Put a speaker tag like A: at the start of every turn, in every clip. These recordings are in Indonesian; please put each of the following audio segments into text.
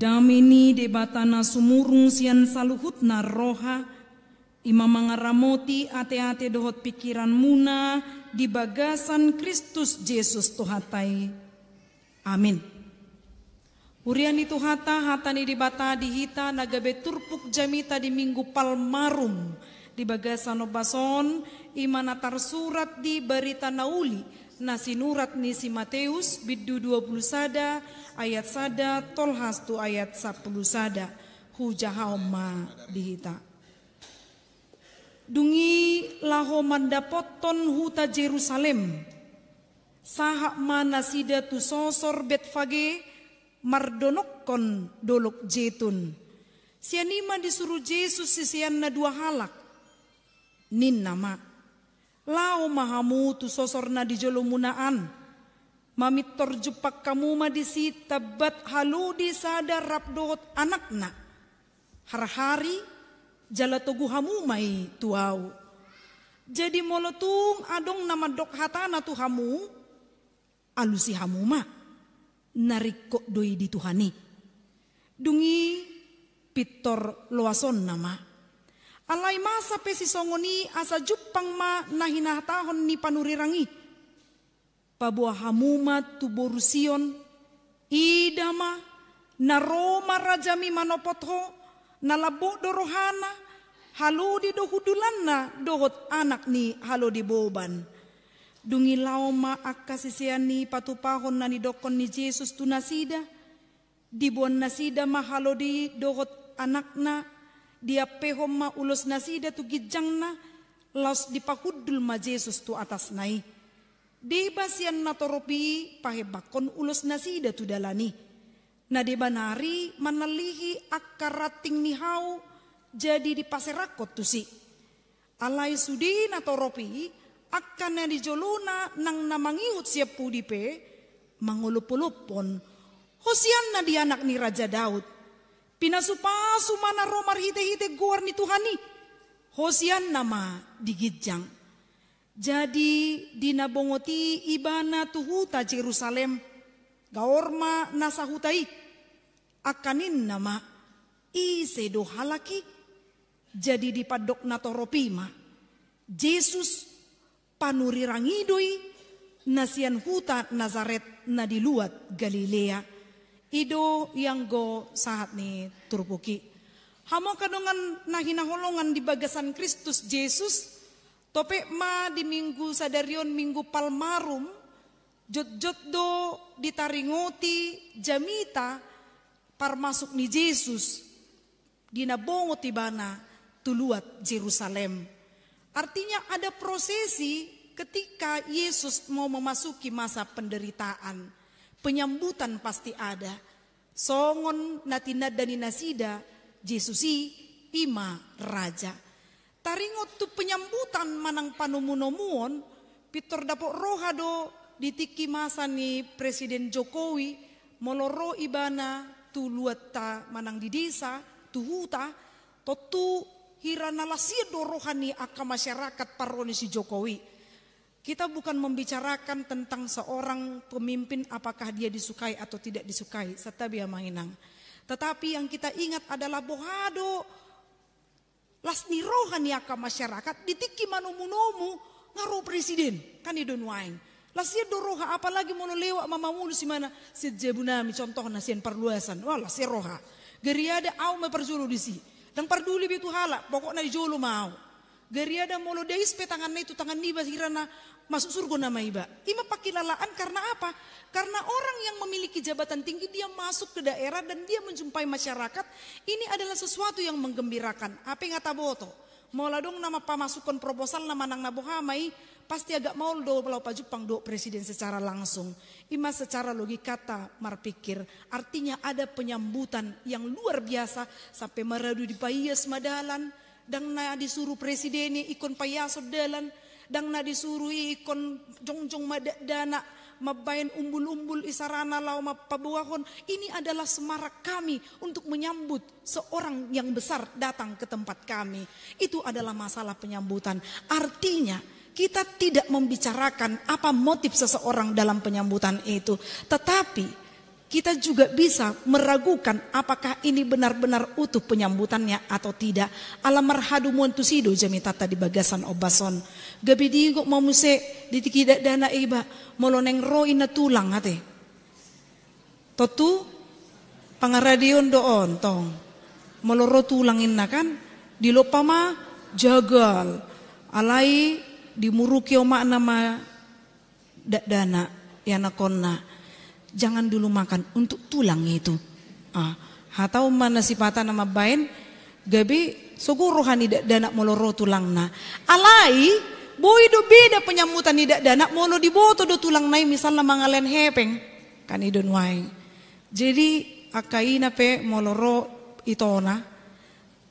A: Damini debatana sumurung sian saluhut na roha, ima mangaramoti ate-ate dohot pikiran muna di bagasan Kristus Yesus Tuhatai. Amin. Uriani Tuhata hatani di dihita nagabe turpuk jamita di minggu palmarum di bagasan obason imana surat di berita nauli Nasi nasinurat nisi Mateus biddu 20 sada ayat sada tolhas tu ayat 10 sada hujahaoma dihita dungi laho mandapoton huta Jerusalem sahak mana sida tu sosor betfage mardonokkon dolok jetun sianima disuruh Yesus na dua halak nin nama Lau MahaMu mahamutu sosorna di jolomunaan. Mamit torjupak kamu tebat tabat di sadar rabdot anakna. Harhari jalatogu hamu mai tuau. Jadi molotung adong nama dok hatana tu hamu. Alusi hamu ma. Narikok doi di Tuhani. Dungi pitor loason nama Alai masa pesi songoni asa jupang ma nahinah tahon ni panurirangi. pabuah hamuma tuborusion idama na Roma rajami manopotho na labo dorohana halo di dohudulan na dohot anak ni halo di boban. Dungi lauma akasisian ni patupahon na ni dokon ni Jesus tunasida. Dibon nasida mahalo di dohot anakna dia pehoma ulos nasi, tu gijangna laos dipahudul ma Jesus tu atas nai. Deba sian natoropi pahebakon ulos nasi, tu dalani. Na di banari manalihi akarating nihau jadi di paserakot tu si. Alai sudi natoropi akan di joluna nang namangihut siap pudipe mangulupulupon. ulupon Hosian na di anak ni Raja Daud Pinasupasu mana romar hite-hite guar ni Tuhan ni. Hosian nama digijang. Jadi dinabongoti ibana tuhuta Jerusalem. Gaorma nasahutai. Akanin nama isedo halaki. Jadi dipadok natoropima. Jesus Panurirangidoi doi nasian huta Nazaret na diluat Galilea. Ido yang go saat ni turpuki. Hamo kadungan holongan di bagasan Kristus Yesus. Tope ma di minggu sadarion minggu palmarum. Jod-jod do ditaringoti jamita parmasuk ni Yesus. Dinabongo tibana tuluat Jerusalem. Artinya ada prosesi ketika Yesus mau memasuki masa penderitaan penyambutan pasti ada. Songon natina dani nasida, Yesusi ima raja. Taringot tu penyambutan manang panumunomuon, pitor dapok rohado ditiki masa ni Presiden Jokowi, moloro ibana tu luata manang di desa, tu huta, totu hiranalasi do rohani aka masyarakat paroni si Jokowi. Kita bukan membicarakan tentang seorang pemimpin apakah dia disukai atau tidak disukai, serta biaya mainang. Tetapi yang kita ingat adalah bohado. Lasni ke masyarakat ditiki manumunomu ngaruh presiden kan di waing. Lasir doroha apalagi mau lewat mamamu si mana si jebunami contoh nasian perluasan. Wah lasir roha. Geriada au me disi. Dan perduli betul halak pokoknya dijulu mau. Gari mulu molo deispe tangannya itu tangan niba hirana masuk surga nama iba. Ima pakilalaan karena apa? Karena orang yang memiliki jabatan tinggi dia masuk ke daerah dan dia menjumpai masyarakat. Ini adalah sesuatu yang menggembirakan. Apa yang kata boto? Mau dong nama pamasukan proposal nama nang hamai pasti agak mau do pak Jupang do presiden secara langsung. Ima secara logikata marpikir artinya ada penyambutan yang luar biasa sampai meradu di payas madalan dang na disuruh presiden ikon payaso dalan dang na disuruh ikon jongjong madadana mabain umbul-umbul isarana lau mapabuahon ini adalah semarak kami untuk menyambut seorang yang besar datang ke tempat kami itu adalah masalah penyambutan artinya kita tidak membicarakan apa motif seseorang dalam penyambutan itu tetapi kita juga bisa meragukan apakah ini benar-benar utuh penyambutannya atau tidak. Alam marhadu muntusido jamitata di bagasan obason. musik di ditikidak dana iba moloneng ina tulang hati. Totu pangaradion doon tong. Moloro ina kan dilopama jagal. Alai dimuruki oma nama dana yanakonna jangan dulu makan untuk tulangnya itu. Ah, mana sifatan nama bain gabi sugu rohani dana moloro tulangna. Alai boy do beda penyambutan tidak dana molo diboto do tulang nai misalnya mangalen hepeng kan idon wai. Jadi akaina pe moloro itona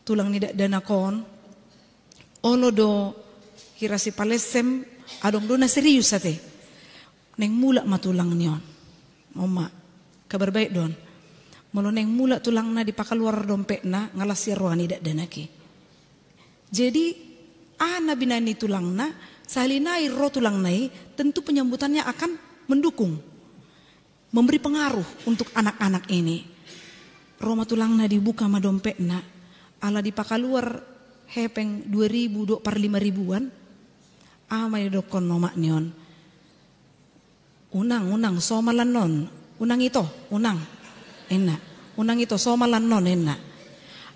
A: tulang tidak dana kon olo do si palesem adong dona serius sate neng mula matulang nion. Mama, kabar baik don. neng mula tulangna dompet dompetna ngalasir rohani dak ki. Jadi ana ah, binani tulangna salinai ro tulangnai tentu penyambutannya akan mendukung. Memberi pengaruh untuk anak-anak ini. Roma tulang tulangna dibuka ma dompetna. Ala dipakai luar hepeng dua ribu dua par lima ribuan. Amai ah, dokon nomak nion Unang, unang, somalan non. Unang itu, unang. Enak. Unang itu, somalan non enak.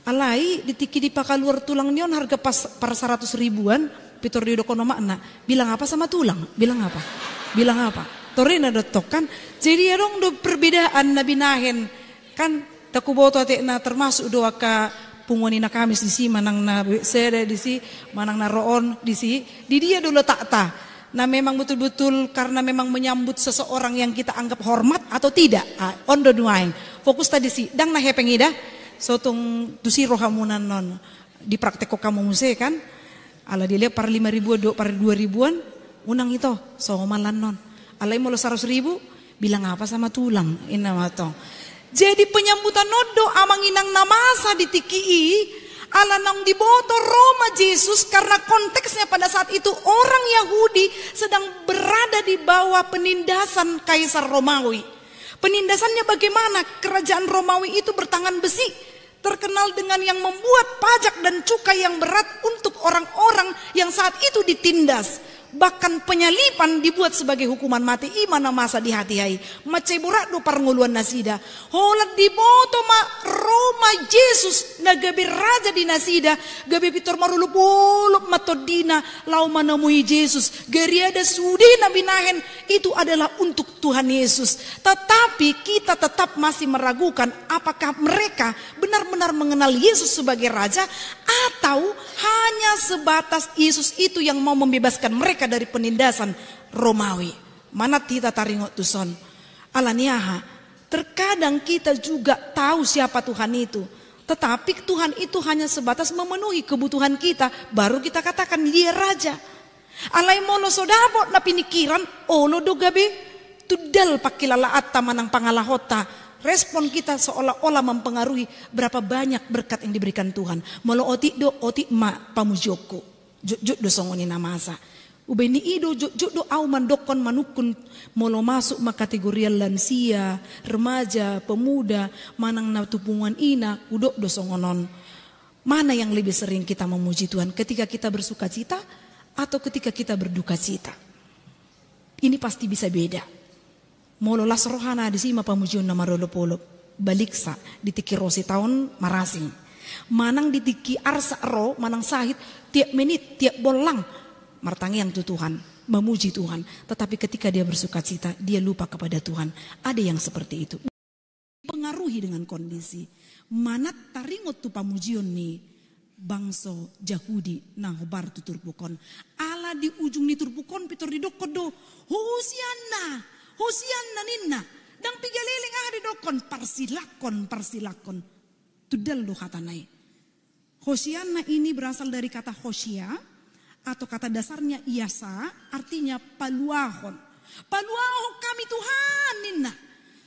A: Alai ditiki di pakaluar tulang nion harga pas para seratus ribuan. Pitor diodokono makna. Bilang apa sama tulang? Bilang apa? Bilang apa? Torina tok kan. Jadi ya dong do perbedaan Nabi Nahen. Kan taku boto na termasuk doa ka pungonina kamis di si manang na sere di si manang na roon di si di dia dulu tak Nah memang betul-betul karena memang menyambut seseorang yang kita anggap hormat atau tidak. Ah, on the way. Fokus tadi sih. Dang nah hepeng ida. So tung si rohamunan non. Di praktek kok kamu muse kan. Ala dia par lima ribu, do, par dua ribuan. Unang itu. So malan non. Ala mau seratus ribu. Bilang apa sama tulang. Ina matong. Jadi penyambutan nodo inang namasa ditikii. Allah nang diboto Roma Yesus karena konteksnya pada saat itu orang Yahudi sedang berada di bawah penindasan Kaisar Romawi. Penindasannya bagaimana? Kerajaan Romawi itu bertangan besi, terkenal dengan yang membuat pajak dan cukai yang berat untuk orang-orang yang saat itu ditindas. Bahkan penyalipan dibuat sebagai hukuman mati. Imana masa di hati hai do parnguluan nasida. Holat di boto ma Roma Jesus. Na raja di nasida. Gabi pitor marulupulup matodina. Lau manamui Jesus. Geriada nabi Nahen Itu adalah untuk Tuhan Yesus. Tetapi kita tetap masih meragukan apakah mereka benar-benar mengenal Yesus sebagai raja. Atau hanya sebatas Yesus itu yang mau membebaskan mereka mereka dari penindasan Romawi. Mana kita taringot tuson. Alaniaha, terkadang kita juga tahu siapa Tuhan itu. Tetapi Tuhan itu hanya sebatas memenuhi kebutuhan kita. Baru kita katakan dia raja. Alai mono sodabo na pinikiran ono dogabe pakilala pakilalaat tamanang pangalahota respon kita seolah-olah mempengaruhi berapa banyak berkat yang diberikan Tuhan. Molo oti do otik ma pamujoko. Juk juk do songoni namasa ni ido jodo au mandokon manukun molo masuk ma kategori lansia, remaja, pemuda, manang na tupungan ina, udok dosongonon. Mana yang lebih sering kita memuji Tuhan ketika kita bersuka cita atau ketika kita berduka cita? Ini pasti bisa beda. Molo las rohana di sini pamujiun nama rolo polo. Baliksa tiki rosi tahun marasi. Manang tiki arsa ro, manang sahit tiap menit, tiap bolang mertangi yang itu Tuhan, memuji Tuhan. Tetapi ketika dia bersuka cita, dia lupa kepada Tuhan. Ada yang seperti itu. Pengaruhi dengan kondisi. Manat taringot tu pamujion nih. Bangso Yahudi nahobar tu turpukon. Ala di ujung ni turpukon pitor di dokodo. Hosiana, Hosiana ninna. Dang piga leleng ah di dokon. Parsilakon, parsilakon. Tudel lu naik. Hosiana ini berasal dari kata Hosia atau kata dasarnya iasa artinya paluahon. Paluahon kami Tuhan nina.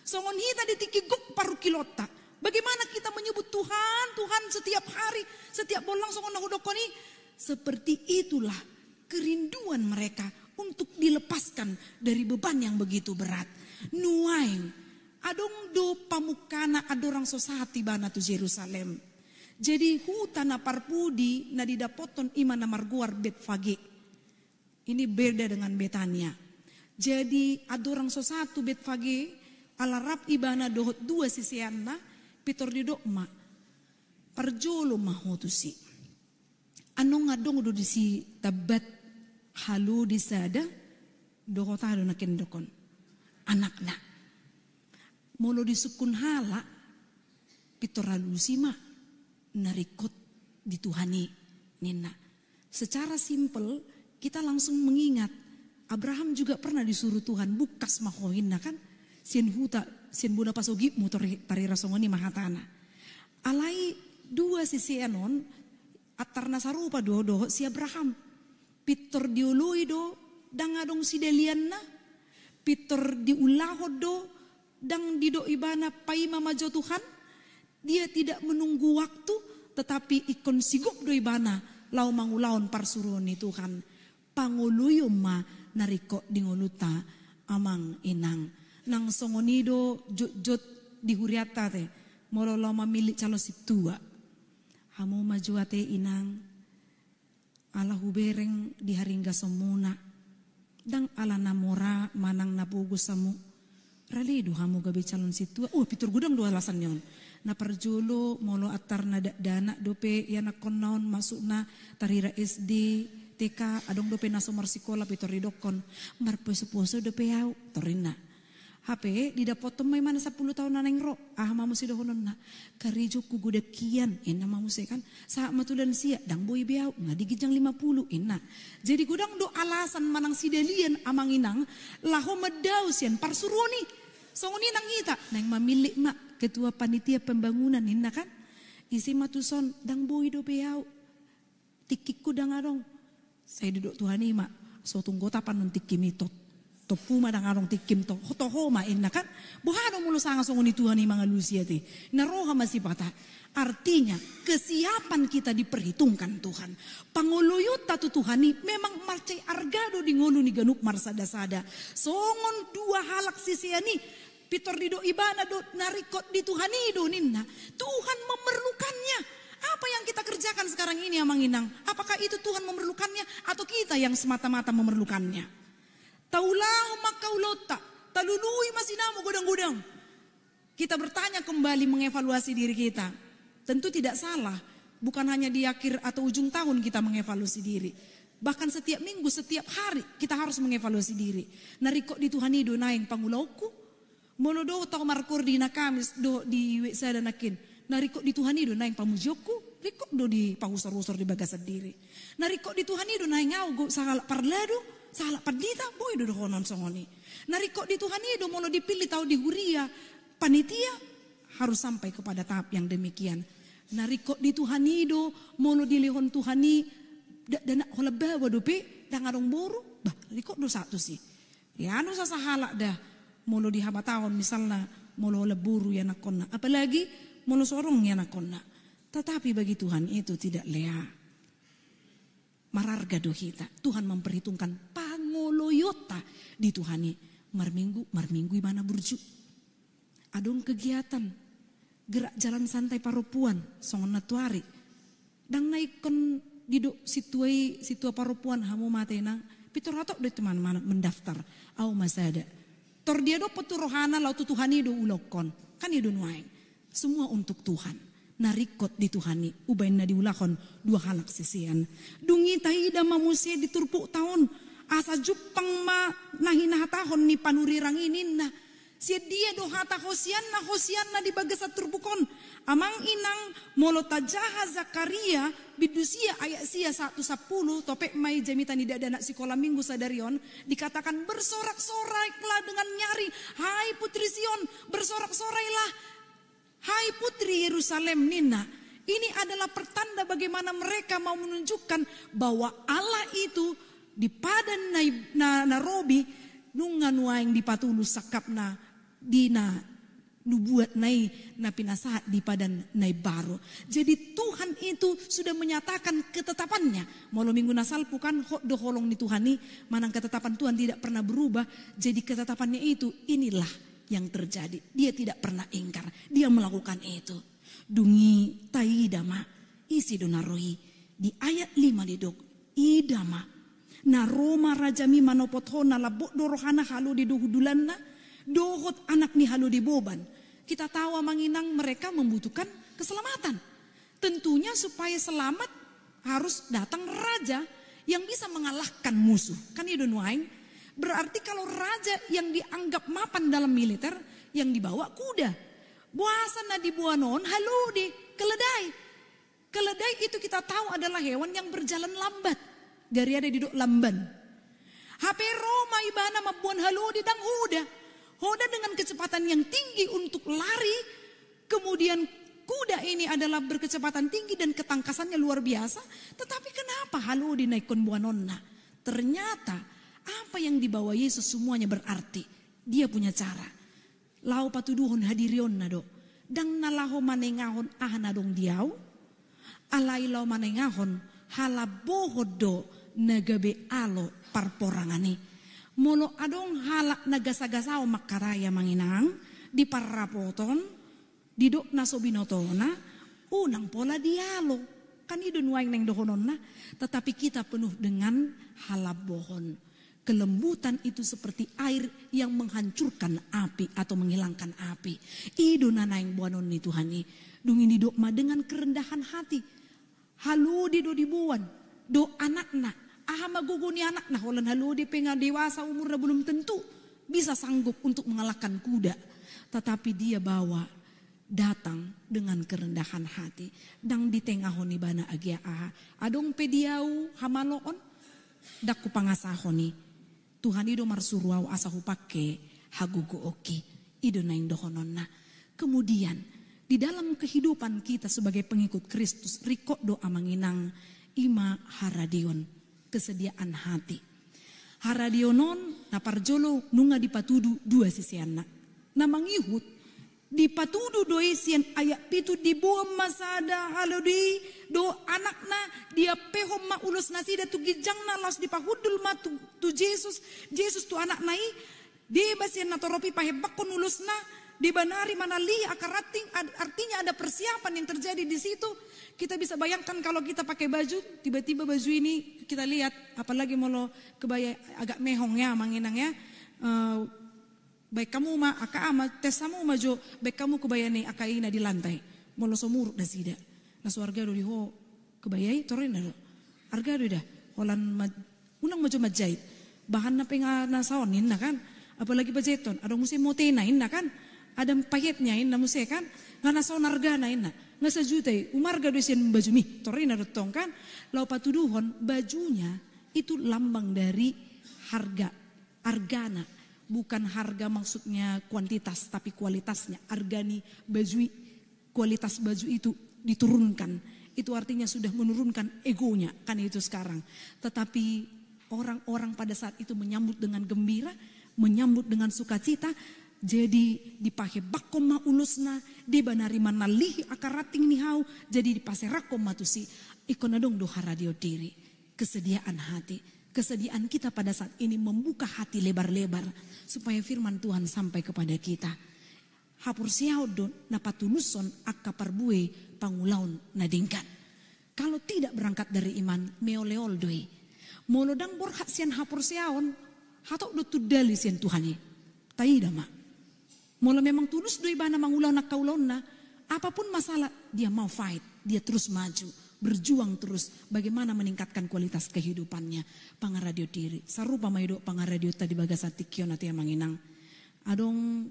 A: Songon hita ditikiguk kilota. Bagaimana kita menyebut Tuhan, Tuhan setiap hari, setiap bolang songon nahudokoni. Seperti itulah kerinduan mereka untuk dilepaskan dari beban yang begitu berat. Nuain, adong do pamukana adorang sosati bana tu Yerusalem. Jadi hutan parpudi nadida poton iman namarguar bet fage. Ini beda dengan betania. Jadi adorang so satu bet fage ala rap ibana dohot dua sisi anna pitor didokma. Perjolo mahotusi. Anong ngadong udah disi tabat halu disada dokota adona kendokon. Anakna. Molo disukun hala pitor mah. Narikot di Tuhani, Nina. Secara simpel kita langsung mengingat Abraham juga pernah disuruh Tuhan bukas nah kan sin huta sin buna pasogi motor tari rasongoni mahatana. Alai dua sisi enon atarna nasarupa doho doh si Abraham. Peter dioloido dangadong si delianna. Peter do, dang dido ibana pai mama jo Tuhan dia tidak menunggu waktu, tetapi ikon sigup doibana lau mangulaon parsuruni Tuhan. Panguluyum ma nariko dingoluta amang inang. Nang songonido jut-jut dihuriata te. Mololo milik calo situa. Hamu majuate inang. Ala hubereng diharingga semuna. Dang ala namora manang napugusamu samu. Rali duhamu gabi calon situa. Oh pitur gudang dua alasan yon na perjulu molo atar na dana dope na konon masuk na tarira SD TK adong dope na sumar sikola pito ridokon marpo puso dope yau torina HP di dapot may mana 10 tahun na nengro ah mamu si dohonon na karijo kuguda kian ena mamu kan sa matulan sia dang boy biau nga digijang 50 ena jadi gudang do alasan manang sidelian amanginang laho lahoma dausian parsuroni songoni nang ita nang mamili mak ketua panitia pembangunan hina kan isi matuson dang boi do beau tikiku dang arong saya duduk Tuhan ima so tunggu tapan nanti Kimi tot, topu ma dang arong tikim to ho ma inna kan buhano mulu sanga songoni Tuhan ima ngalusia ti naroha si patah artinya kesiapan kita diperhitungkan Tuhan panguluyut tatu Tuhan ini memang marcai argado di ngonu ni genuk marsada sada songon dua halak sisi ini Peter dido ibana do narikot di Tuhan idu ninna. Tuhan memerlukannya. Apa yang kita kerjakan sekarang ini Amang Inang? Apakah itu Tuhan memerlukannya atau kita yang semata-mata memerlukannya? Taulahu makaulota, talului masinamu godang-godang. Kita bertanya kembali mengevaluasi diri kita. Tentu tidak salah, bukan hanya di akhir atau ujung tahun kita mengevaluasi diri. Bahkan setiap minggu, setiap hari kita harus mengevaluasi diri. Narikok di Tuhan idu naing pangulauku, Monodo tau markur di nakamis do di saya dan nakin. Nariko di Tuhan itu naik pamujoku, riko do di pahusar usar di bagas sendiri. Nariko di Tuhan itu naik ngau go sangala parlado, sangala padita boy do konon songoni. Nariko di Tuhan itu mono dipilih tahu di huria panitia harus sampai kepada tahap yang demikian. Nariko di Tuhan itu mono dilihon Tuhani dan holaba wadupi dan ngarong boru, bah nariko do satu sih. Ya anu sasahala dah Molo di haba tahun misalnya molo leburu ya nakonna apalagi molo sorong ya nakonna tetapi bagi Tuhan itu tidak lea mararga dohita Tuhan memperhitungkan pangoloyota di Tuhan Tuhani marminggu marminggu mana burju adong kegiatan gerak jalan santai parupuan, songon natuari dang kon diduk situai situa parupuan hamu matena pitor de deh teman mana mendaftar au ada. Tor dia do peturohana lautu Tuhan itu ulokon. Kan itu nuain. Semua untuk Tuhan. Narikot di Tuhan ini. Ubain na diulakon dua halak sisian. Dungi taida di diturpuk tahun. Asa jupang ma nahina tahun ni panuri ini nah Si dia do hata na hosianna di bagasa turbukon. Amang inang jaha Zakaria bidusia ayak sia satu sepuluh topek mai jemitan tidak ada anak sekolah minggu sadarion dikatakan bersorak soraklah dengan nyari hai putri Sion bersorak-sorailah hai putri Yerusalem Nina ini adalah pertanda bagaimana mereka mau menunjukkan bahwa Allah itu di padan na Nairobi nungan waing dipatulu sakapna di na nubuat nai na pinasa di padan nai baru. Jadi Tuhan itu sudah menyatakan ketetapannya. Malam minggu nasal bukan doholong di Tuhan ni. Manang ketetapan Tuhan tidak pernah berubah. Jadi ketetapannya itu inilah yang terjadi. Dia tidak pernah ingkar. Dia melakukan itu. Dungi tai dama isi donaroi. Di ayat lima di dok. Idama. Na Roma rajami manopotho na labok dorohana halu di diduhudulanna. Dohot anak ni halu boban. Kita tahu manginang mereka membutuhkan keselamatan. Tentunya supaya selamat harus datang raja yang bisa mengalahkan musuh. Kan itu ya nuaing. Berarti kalau raja yang dianggap mapan dalam militer yang dibawa kuda. Buasana di buanon halu di keledai. Keledai itu kita tahu adalah hewan yang berjalan lambat. Dari ada duduk lamban. HP Roma ibana mabuan halu di dang Hoda dengan kecepatan yang tinggi untuk lari, kemudian kuda ini adalah berkecepatan tinggi dan ketangkasannya luar biasa. Tetapi kenapa halu dinaikkan buah nonna? Ternyata apa yang dibawa Yesus semuanya berarti. Dia punya cara. Lau patuduhon hadirion nado. Dang nalaho manengahon ahanadong diau. Alai lau manengahon halabohodo nagabe alo parporangani molo adong halak nagasagasao makaraya manginang di parapoton di dok naso binotona unang pola dialog kan itu nuang neng dohonon na tetapi kita penuh dengan halabohon kelembutan itu seperti air yang menghancurkan api atau menghilangkan api na nanaing buanon ni Tuhan i dungin di ma dengan kerendahan hati halu di do dibuan do anak nak Aha maguguni anak. Nah walaupun halu di pengen dewasa umurnya belum tentu. Bisa sanggup untuk mengalahkan kuda. Tetapi dia bawa datang dengan kerendahan hati. Dang di tengah honi bana agia aha. Adong pediau hamaloon. dak honi Tuhan ido marsuruau asahu pake hagugu oki. Ido naing dohononna. Kemudian di dalam kehidupan kita sebagai pengikut Kristus, riko doa manginang ima haradion kesediaan hati. Haradionon naparjolo nunga dipatudu dua sisi anak. Namang ihut dipatudu doi sian ayak pitu dibuang masada halodi do anak na dia pehom ma ulus nasida tu na las dipahudul ma tu, tu Jesus Jesus tu anak nai dia basian natoropi pahebak kon na di banari mana li akarating artinya ada persiapan yang terjadi di situ kita bisa bayangkan kalau kita pakai baju, tiba-tiba baju ini kita lihat, apalagi molo kebaya agak mehong ya, manginang ya. Uh, baik kamu ma aka ama tesamu jo, baik kamu kebaya nih aka ina di lantai. Molo somur dah sida. Nah suarga dulu ho kebayai eh, torin dulu. Harga dulu dah. Holan maj, maju majait. Bahan na pengana ini, nah kan. Apalagi bajeton, ada musim motena nak kan. Ada payetnya inna musim kan. Ngana saon harga na nak? nggak sejuta, ya? umar yang baju mi, torina kan, lau patuduhon bajunya itu lambang dari harga, argana. Bukan harga maksudnya kuantitas, tapi kualitasnya. Argani baju, kualitas baju itu diturunkan. Itu artinya sudah menurunkan egonya, kan itu sekarang. Tetapi orang-orang pada saat itu menyambut dengan gembira, menyambut dengan sukacita, jadi dipakai ma ulusna di banarima nalihi akarating nihau jadi dipase rakoma tusi ikonadong doha radio diri kesediaan hati kesediaan kita pada saat ini membuka hati lebar-lebar supaya firman Tuhan sampai kepada kita hapur siau don napatuluson akka parbue pangulaun nadingkan kalau tidak berangkat dari iman meoleol doi molodang borhak sian hapur siaon hatok do tudali sian tidak mak. Mula memang tulus doi bana mangulau nak Apapun masalah, dia mau fight. Dia terus maju. Berjuang terus bagaimana meningkatkan kualitas kehidupannya. radio diri. Sarupa maido radio tadi bagasa tikio nanti yang menginang. Adong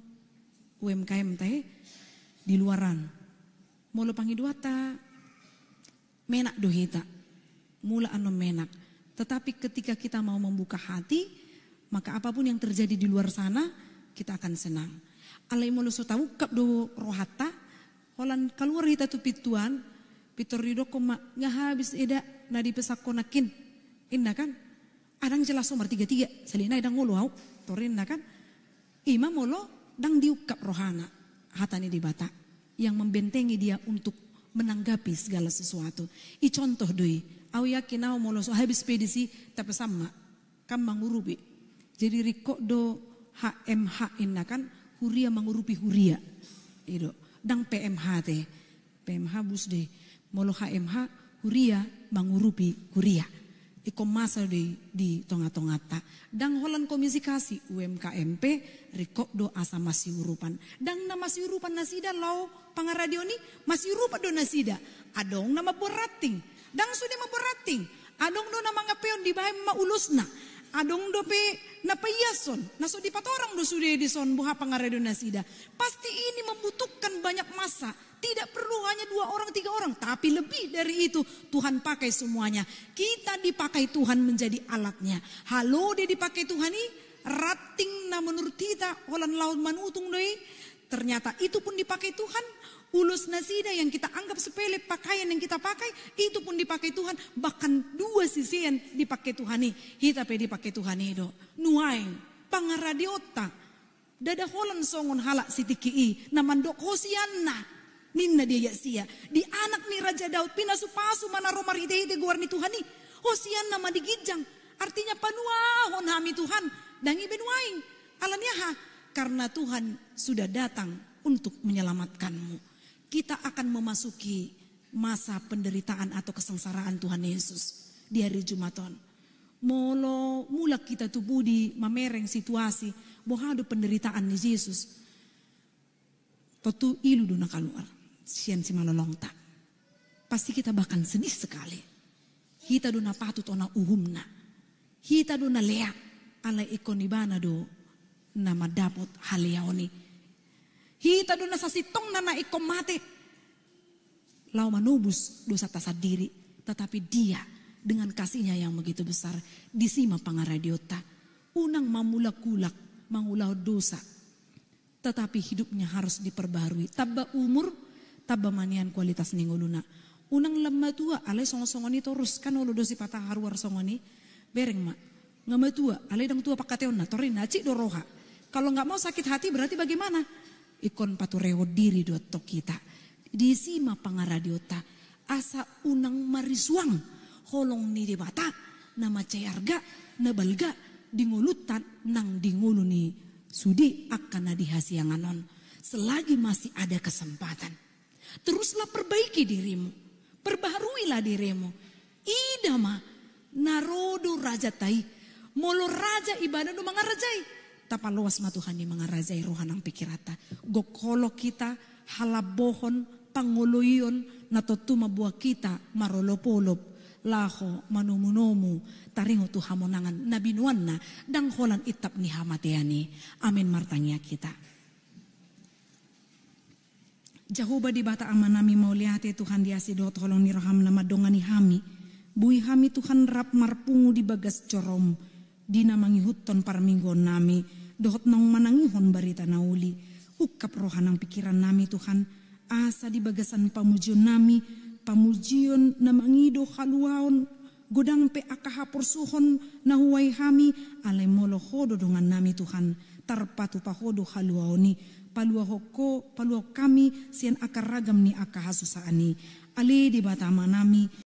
A: UMKM teh di luaran. Mula pangiduata menak dohita. Mula anu menak. Tetapi ketika kita mau membuka hati, maka apapun yang terjadi di luar sana, kita akan senang alai mo so tau kap do rohata holan keluar hita tu pituan pitur rido koma nga habis eda na di pesakonakin inna kan adang jelas somar tiga tiga selina edang ngulu au torinna kan imam molo dang diukap rohana hatani di bata yang membentengi dia untuk menanggapi segala sesuatu. I contoh doi, au yakin au molo so habis pedisi tapi sama kam mangurubi. Jadi riko do HMH inna kan huria mangurupi huria. Itu. Dang PMH teh. PMH bus deh. Molo HMH huria mangurupi huria. Iko masa di, di tonga ta. Dang holan komunikasi UMKMP riko do asa masih urupan. Dang nama masih urupan nasida lau pangaradio ni masih urupan do nasida. Adong nama borating. Dang sudah borating. Adong do nama ngapeon di bahaya ma ulusna adong dope payason. naso di patorang dosude di son buha pangaredo nasida. Pasti ini membutuhkan banyak masa, tidak perlu hanya dua orang, tiga orang, tapi lebih dari itu Tuhan pakai semuanya. Kita dipakai Tuhan menjadi alatnya. Halo dia dipakai Tuhan ini, rating na menurut kita, olan laut manutung doi, Ternyata itu pun dipakai Tuhan. Ulus nasida yang kita anggap sepele, pakaian yang kita pakai, itu pun dipakai Tuhan. Bahkan dua sisi yang dipakai Tuhan nih. pedi dipakai Tuhan itu. Nuain, pangaradiota. Dada holan songon halak sitikii. Naman dok hosianna. Nina dia ya sia. Di anak nih Raja Daud. Pina supasu mana romar ide ide guarni Tuhan nih. Hosianna ma digijang. Artinya panuahon hami Tuhan. Dangi alamnya Alaniaha karena Tuhan sudah datang untuk menyelamatkanmu. Kita akan memasuki masa penderitaan atau kesengsaraan Tuhan Yesus di hari Jumaton. Molo mula kita tubuh di mamereng situasi ada penderitaan di Yesus. Tentu ilu duna keluar. Sian si tak. Pasti kita bahkan sedih sekali. Kita duna patut ona uhumna. Kita duna leak ala ikonibana do nama haliyaw Haliaoni. Hita na sa sitong na naikomate. Lau manubus dosa tasa diri. Tetapi dia dengan kasihnya yang begitu besar. Di Disima pangaradiota. Unang mamula kulak mangulau dosa. Tetapi hidupnya harus diperbarui. Taba umur. Taba manian kualitas ninguluna, Unang lemah tua. ale songo songoni terus. Kan ulu dosi patah haruar songoni. Bereng mak ngamatua ale dang tua pakateon na torin naci doroha kalau nggak mau sakit hati berarti bagaimana? Ikon patureo diri doto kita. Di sima pangaradiota. Asa unang marisuang. Holong ni di mata. Nama cayarga. Nabalga. Dingulutan. Nang dinguluni. Sudi akan dihasianganon. Selagi masih ada kesempatan. Teruslah perbaiki dirimu. Perbaharuilah dirimu. ma. Narodo raja tai. Molo raja ibadah mangarajai ma matuhan ni mga razay rohanang pikirata. Gokolo kita halabohon panguluyon natutumabua kita marolopolop laho manumunomu taringo tu hamonangan nabinuan na dang holan itap ni hamateani amin martangya kita Jahuba di bata amanami mauliate Tuhan diasidot holong ni roham na madonga ni hami. Bui hami Tuhan rap marpungu di bagas corom. Dina mangihutton parminggon nami, dohot manangi manangihon barita nauli. Ukap rohanang pikiran nami Tuhan, asa di bagasan pamujion nami, pamujion namangi mangido haluaon, godang pe akahapor suhon na huway hami, ale molo hodo dongan nami Tuhan, tarpatu pahodo haluaoni, paluahoko, paluah kami, sian ragam ni akaha susaani, Ali di batama nami,